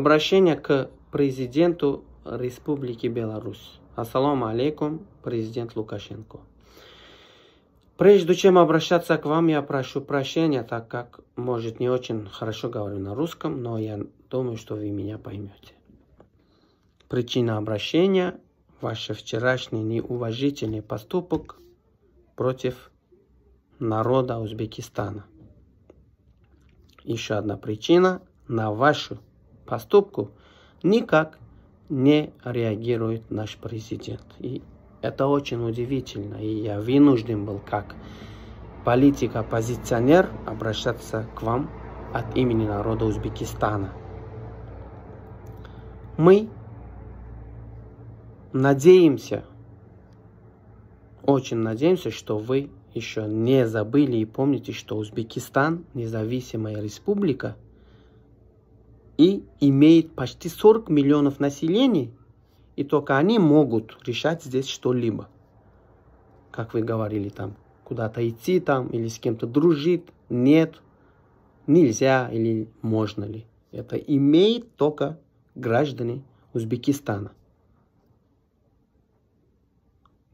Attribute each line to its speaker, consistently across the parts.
Speaker 1: Обращение к президенту Республики Беларусь. Ассаламу алейкум, президент Лукашенко. Прежде чем обращаться к вам, я прошу прощения, так как, может, не очень хорошо говорю на русском, но я думаю, что вы меня поймете. Причина обращения – ваш вчерашний неуважительный поступок против народа Узбекистана. Еще одна причина – на вашу поступку никак не реагирует наш президент. И это очень удивительно. И я вынужден был как политик-оппозиционер обращаться к вам от имени народа Узбекистана. Мы надеемся, очень надеемся, что вы еще не забыли и помните, что Узбекистан независимая республика – и имеет почти 40 миллионов населения, и только они могут решать здесь что-либо. Как вы говорили там, куда-то идти там или с кем-то дружить, нет, нельзя или можно ли. Это имеет только граждане Узбекистана.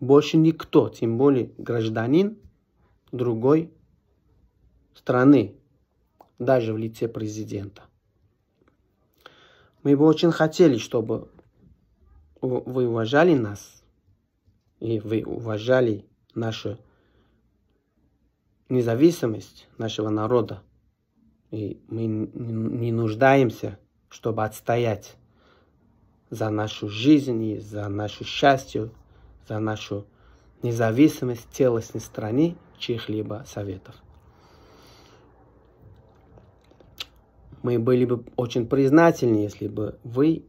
Speaker 1: Больше никто, тем более гражданин другой страны, даже в лице президента. Мы бы очень хотели, чтобы вы уважали нас, и вы уважали нашу независимость нашего народа. И мы не нуждаемся, чтобы отстоять за нашу жизнь и за нашу счастье, за нашу независимость целостной страны чьих-либо советов. Мы были бы очень признательны, если бы вы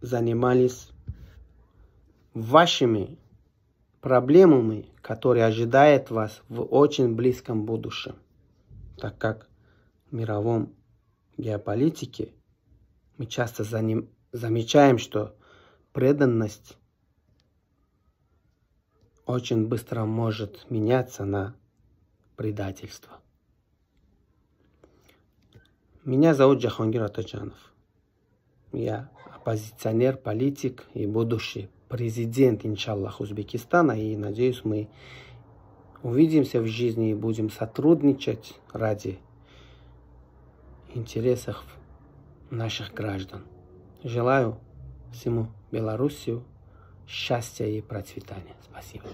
Speaker 1: занимались вашими проблемами, которые ожидают вас в очень близком будущем, так как в мировом геополитике мы часто за замечаем, что преданность очень быстро может меняться на предательство. Меня зовут Джахангир Атачанов. Я оппозиционер, политик и будущий президент, иншаллах, Узбекистана. И надеюсь, мы увидимся в жизни и будем сотрудничать ради интересов наших граждан. Желаю всему Белоруссию счастья и процветания. Спасибо.